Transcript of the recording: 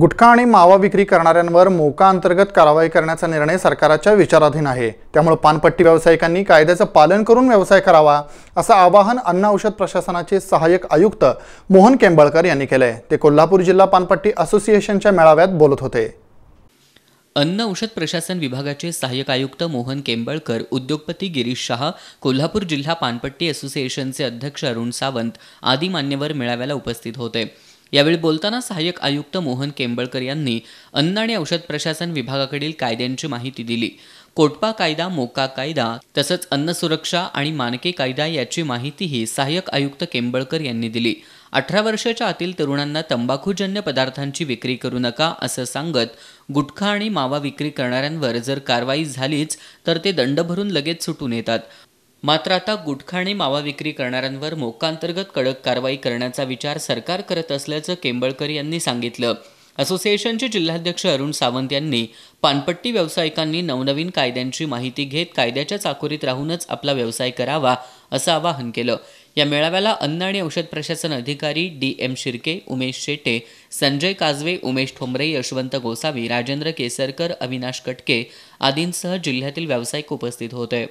गुटखा आणि मावा विक्री करणाऱ्यांवर मोका अंतर्गत कारवाई करण्याचा निर्णय सरकाराच्या विचाराधीन आहे त्यामुळे पानपट्टी व्यावसायिकांनी कायद्याचं पालन करून व्यवसाय करावा असं आवाहन अन्न औषध प्रशासनाचे सहाय्यक आयुक्त मोहन केंबळकर यांनी केलंय ते कोल्हापूर जिल्हा पानपट्टी असोसिएशनच्या मेळाव्यात बोलत होते अन्न औषध प्रशासन विभागाचे सहाय्यक आयुक्त मोहन केंबळकर उद्योगपती गिरीश शाह कोल्हापूर जिल्हा पानपट्टी असोसिएशनचे अध्यक्ष अरुण सावंत आदी मान्यवर मेळाव्याला उपस्थित होते यावेळी बोलताना सहाय्यक आयुक्त मोहन केंबळकर यांनी अन्न आणि औषध प्रशासन विभागाकडील कायद्यांची माहिती दिली कोटपा कायदा मोका कायदा तसंच अन्न सुरक्षा आणि मानके कायदा याची माहितीही सहाय्यक आयुक्त केंबळकर यांनी दिली अठरा वर्षाच्या आतील तरुणांना तंबाखूजन्य पदार्थांची विक्री करू नका असं सांगत गुटखा आणि मावा विक्री करणाऱ्यांवर जर कारवाई झालीच तर ते दंड भरून लगेच सुटून येतात मात्र आता गुटखाणे मावा विक्री करणाऱ्यांवर मोकांतर्गत कडक कारवाई करण्याचा विचार सरकार करत असल्याचं केंबळकर यांनी सांगितलं असोसिएशनचे जिल्हाध्यक्ष अरुण सावंत यांनी पानपट्टी व्यावसायिकांनी नवनवीन कायद्यांची माहिती घेत कायद्याच्या चाकोरीत राहूनच आपला व्यवसाय करावा असं आवाहन केलं या मेळाव्याला अन्न आणि औषध प्रशासन अधिकारी डी एम शिर्के उमेश शेटे संजय काजवे उमेश ठोंबरे यशवंत गोसावी राजेंद्र केसरकर अविनाश कटके आदींसह जिल्ह्यातील व्यावसायिक उपस्थित होते